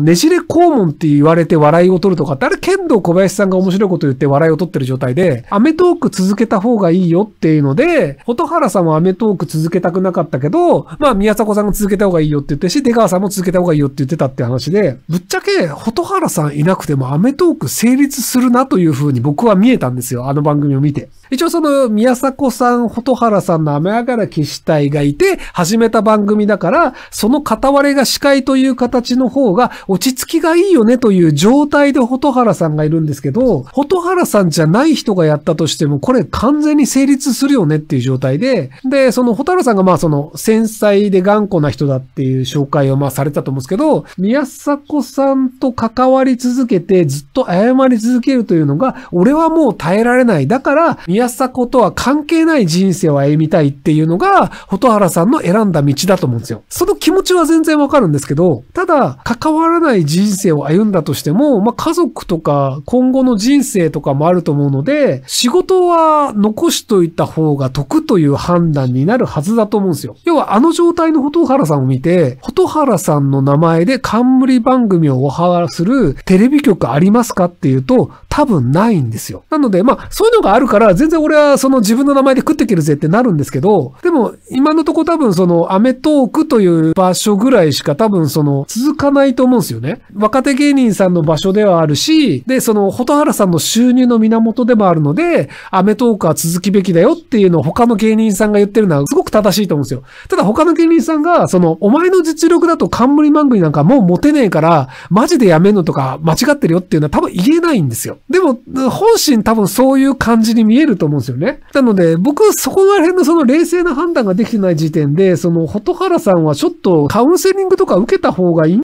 ねじれ肛門って言われて笑いを取るとかって、あれ剣道小林さんが面白いこと言って笑いを取ってる状態で、アメトーク続けた方がいいよっていうので、蛍原さんはアメトーク続けたくなかったけど、まあ宮迫さんが続けた方がいいよって言ってし、出川さんも続けた方がいいよって言ってたって話で、ぶっちゃけ蛍原さんいなくてもアメトーク成立するなというふうに僕は見えたんですよ。あの番組を見て。一応その宮迫さん、蛍原さんの雨上がら騎士隊がいて始めた番組だから、その片割れが司会という形の方が落ち着きがいいよねという状態で蛍原さんがいるんですけど、蛍原さんじゃない人がやったとしても、これ完全に成立するよねっていう状態で、で、その蛍原さんがまあその繊細で頑固な人だっていう紹介をまあされたと思うんですけど、宮迫さんと関わり続けてずっと謝り続けるというのが、俺はもう耐えられない。だから、宮安さことは関係ない人生を歩みたいっていうのが、蛍原さんの選んだ道だと思うんですよ。その気持ちは全然わかるんですけど、ただ、関わらない人生を歩んだとしても、まあ、家族とか、今後の人生とかもあると思うので、仕事は残しといた方が得という判断になるはずだと思うんですよ。要は、あの状態の蛍原さんを見て、蛍原さんの名前で冠番組をオファーするテレビ局ありますかっていうと、多分ないんですよ。なので、まあ、そういうのがあるから、全然俺はその自分の名前で食っていけるぜってなるんですけど、でも、今のとこ多分その、アメトークという場所ぐらいしか多分その、続かないと思うんですよね。若手芸人さんの場所ではあるし、で、その、蛍原さんの収入の源でもあるので、アメトークは続きべきだよっていうのを他の芸人さんが言ってるのはすごく正しいと思うんですよ。ただ他の芸人さんが、その、お前の実力だと冠番組なんかもう持てねえから、マジでやめんのとか間違ってるよっていうのは多分言えないんですよ。でも、本心多分そういう感じに見えると思うんですよね。なので、僕、そこら辺のその冷静な判断ができてない時点で、その、蛍原さんはちょっとカウンセリングとか受けた方がいい